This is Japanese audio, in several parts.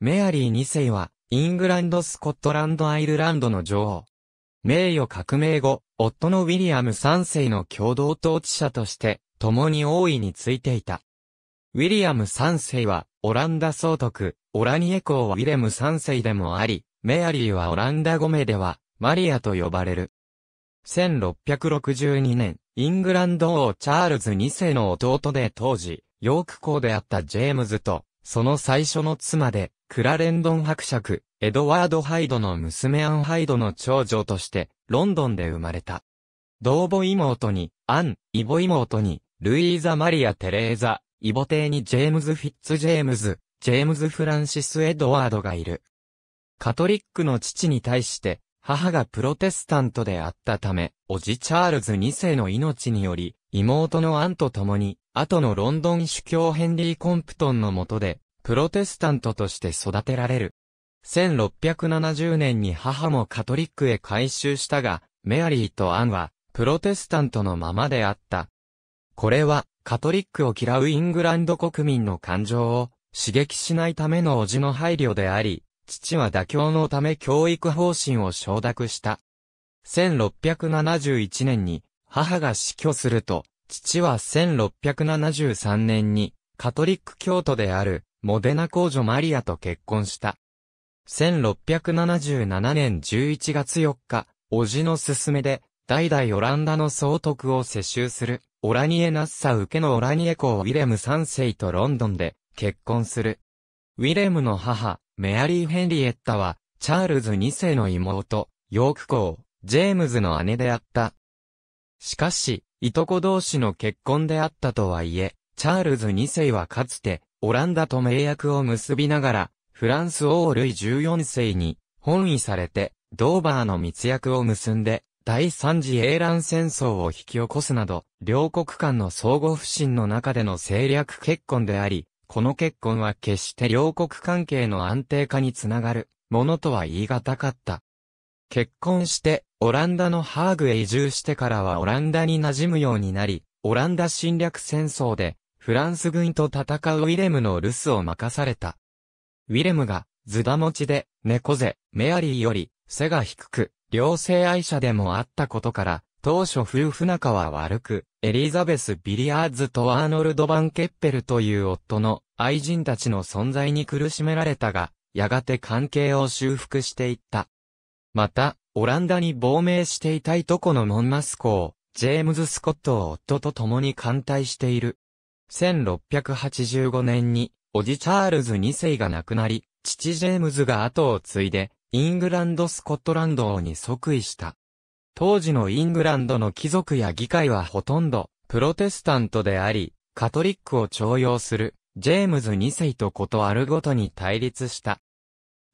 メアリー2世は、イングランド・スコットランド・アイルランドの女王。名誉革命後、夫のウィリアム3世の共同統治者として、共に王位についていた。ウィリアム3世は、オランダ総督、オラニエ公はウィレム3世でもあり、メアリーはオランダ語名では、マリアと呼ばれる。1662年、イングランド王チャールズ2世の弟で当時、ヨーク公であったジェームズと、その最初の妻で、クラレンドン伯爵、エドワード・ハイドの娘アン・ハイドの長女として、ロンドンで生まれた。同母妹に、アン、イボ妹に、ルイーザ・マリア・テレーザ、イボ邸にジェームズ・フィッツ・ジェームズ、ジェームズ・フランシス・エドワードがいる。カトリックの父に対して、母がプロテスタントであったため、おじチャールズ2世の命により、妹のアンと共に、後のロンドン主教ヘンリー・コンプトンの下で、プロテスタントとして育てられる。1670年に母もカトリックへ改宗したが、メアリーとアンは、プロテスタントのままであった。これは、カトリックを嫌うイングランド国民の感情を刺激しないための叔父の配慮であり、父は妥協のため教育方針を承諾した。1671年に母が死去すると、父は1673年に、カトリック教徒である、モデナ公女マリアと結婚した。1677年11月4日、叔父の勧めで、代々オランダの総督を世襲する、オラニエ・ナッサ受けのオラニエ公ウィレム3世とロンドンで結婚する。ウィレムの母、メアリー・ヘンリエッタは、チャールズ2世の妹、ヨーク公、ジェームズの姉であった。しかし、いとこ同士の結婚であったとはいえ、チャールズ2世はかつて、オランダと名約を結びながら、フランス王ルイ14世に、本位されて、ドーバーの密約を結んで、第三次英乱戦争を引き起こすなど、両国間の相互不信の中での政略結婚であり、この結婚は決して両国関係の安定化につながるものとは言い難かった。結婚して、オランダのハーグへ移住してからはオランダに馴染むようになり、オランダ侵略戦争で、フランス軍と戦うウィレムの留守を任された。ウィレムが、ズダ持ちで、猫背、メアリーより、背が低く、両性愛者でもあったことから、当初夫婦仲は悪く、エリザベス・ビリアーズとアーノルド・バンケッペルという夫の愛人たちの存在に苦しめられたが、やがて関係を修復していった。また、オランダに亡命していたいとこのモンマス校、ジェームズ・スコットを夫と共に艦隊している。1685年に、おじチャールズ2世が亡くなり、父ジェームズが後を継いで、イングランド・スコットランド王に即位した。当時のイングランドの貴族や議会はほとんど、プロテスタントであり、カトリックを徴用する、ジェームズ2世とことあるごとに対立した。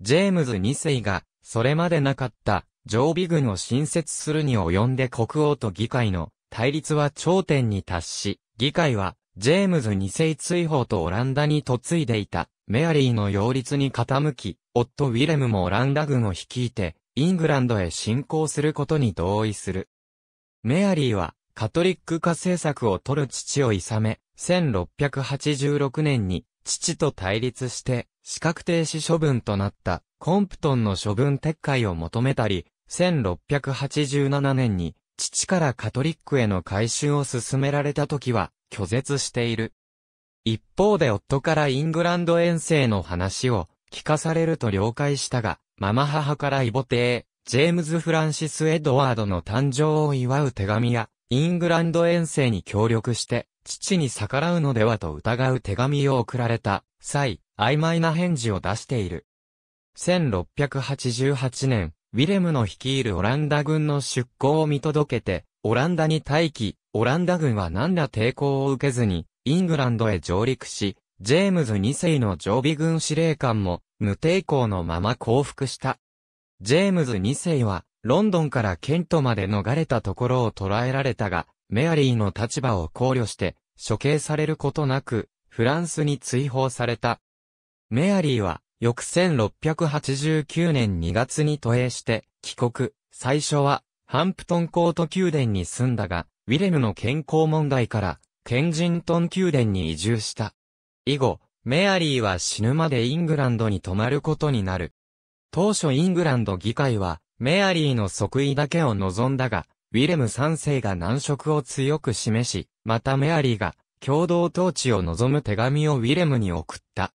ジェームズ2世が、それまでなかった常備軍を新設するに及んで国王と議会の対立は頂点に達し、議会はジェームズ2世追放とオランダに嫁いでいたメアリーの擁立に傾き、夫ウィレムもオランダ軍を率いてイングランドへ侵攻することに同意する。メアリーはカトリック化政策を取る父をいさめ、1686年に父と対立して、資格停止処分となったコンプトンの処分撤回を求めたり、1687年に父からカトリックへの改修を進められた時は拒絶している。一方で夫からイングランド遠征の話を聞かされると了解したが、ママ母から異母帝、ジェームズ・フランシス・エドワードの誕生を祝う手紙や、イングランド遠征に協力して、父に逆らうのではと疑う手紙を送られた際、曖昧な返事を出している。1688年、ウィレムの率いるオランダ軍の出港を見届けて、オランダに待機、オランダ軍は何ら抵抗を受けずに、イングランドへ上陸し、ジェームズ2世の常備軍司令官も、無抵抗のまま降伏した。ジェームズ2世は、ロンドンからケントまで逃れたところを捕らえられたが、メアリーの立場を考慮して、処刑されることなく、フランスに追放された。メアリーは、翌1689年2月に都営して、帰国。最初は、ハンプトンコート宮殿に住んだが、ウィレムの健康問題から、ケンジントン宮殿に移住した。以後、メアリーは死ぬまでイングランドに泊まることになる。当初イングランド議会は、メアリーの即位だけを望んだが、ウィレム3世が難色を強く示し、またメアリーが、共同統治を望む手紙をウィレムに送った。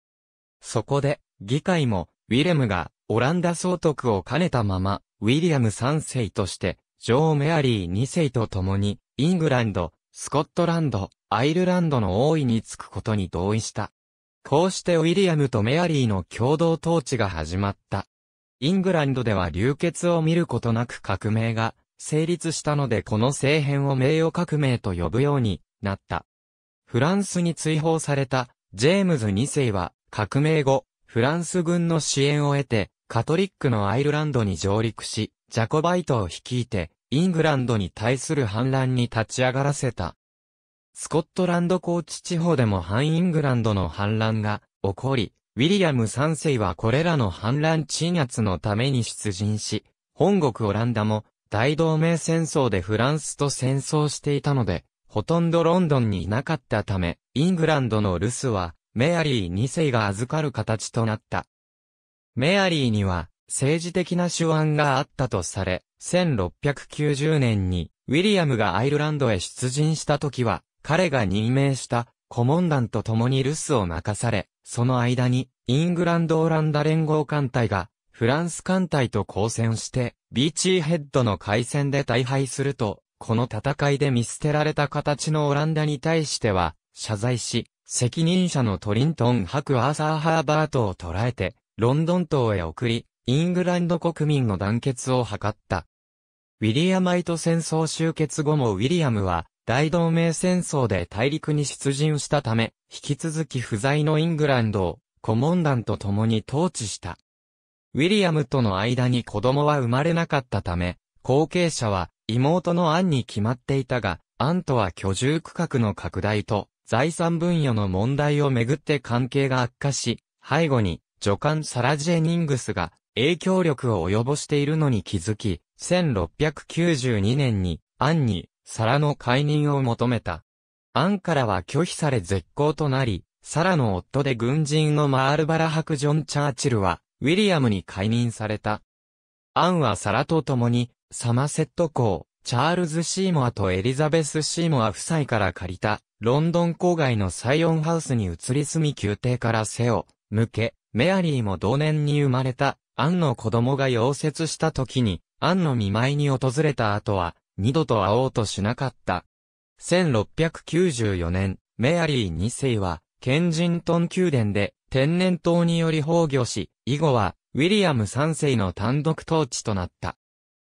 そこで、議会も、ウィレムが、オランダ総督を兼ねたまま、ウィリアム3世として、女王メアリー2世と共に、イングランド、スコットランド、アイルランドの王位につくことに同意した。こうしてウィリアムとメアリーの共同統治が始まった。イングランドでは流血を見ることなく革命が成立したのでこの政変を名誉革命と呼ぶようになった。フランスに追放されたジェームズ2世は革命後、フランス軍の支援を得て、カトリックのアイルランドに上陸し、ジャコバイトを率いて、イングランドに対する反乱に立ち上がらせた。スコットランド高地地方でも反イングランドの反乱が起こり、ウィリアム3世はこれらの反乱鎮圧のために出陣し、本国オランダも大同盟戦争でフランスと戦争していたので、ほとんどロンドンにいなかったため、イングランドの留守はメアリー2世が預かる形となった。メアリーには、政治的な手腕があったとされ、1690年に、ウィリアムがアイルランドへ出陣した時は、彼が任命した顧問団と共に留守を任され、その間に、イングランド・オランダ連合艦隊が、フランス艦隊と交戦して、ビーチーヘッドの海戦で大敗すると、この戦いで見捨てられた形のオランダに対しては、謝罪し、責任者のトリントン・ハク・アーサー・ハーバートを捕らえて、ロンドン島へ送り、イングランド国民の団結を図った。ウィリアマイト戦争終結後もウィリアムは、大同盟戦争で大陸に出陣したため、引き続き不在のイングランドを、コモンと共に統治した。ウィリアムとの間に子供は生まれなかったため、後継者は妹のアンに決まっていたが、アンとは居住区画の拡大と財産分与の問題をめぐって関係が悪化し、背後に、助官サラジェニングスが影響力を及ぼしているのに気づき、1692年に、アンに、サラの解任を求めた。アンからは拒否され絶好となり、サラの夫で軍人のマールバラ伯ジョン・チャーチルは、ウィリアムに解任された。アンはサラと共に、サマセット公、チャールズ・シーモアとエリザベス・シーモア夫妻から借りた、ロンドン郊外のサイオンハウスに移り住み宮廷から背を向け、メアリーも同年に生まれた、アンの子供が溶接した時に、アンの見舞いに訪れた後は、二度と会おうとしなかった。1694年、メアリー2世は、ケンジントン宮殿で、天然痘により崩御し、以後は、ウィリアム3世の単独統治となった。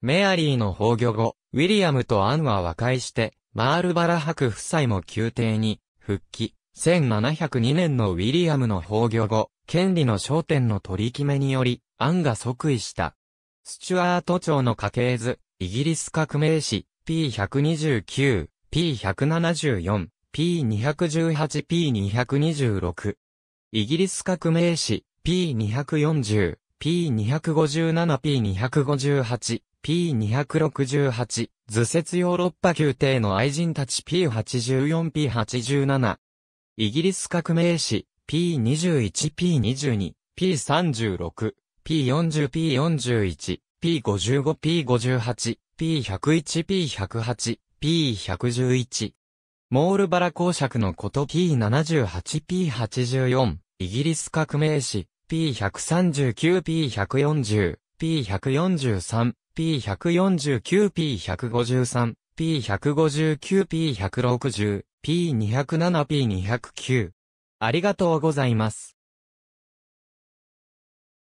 メアリーの崩御後、ウィリアムとアンは和解して、マールバラ博夫妻も宮廷に復帰。1702年のウィリアムの崩御後、権利の焦点の取り決めにより、アンが即位した。スチュアート朝の家系図、イギリス革命史、P129、P174、P218、P226。イギリス革命史、P240、P257P258、P268、図説ヨーロッパ宮廷の愛人たち P84P87。イギリス革命史 P21P22、P36、P40、P41、P55、P58、P101、P108、P111。モールバラ公爵のこと P78、P84、イギリス革命史 P139P140、P143、P149P153、P159P160、P207P209。ありがとうございます。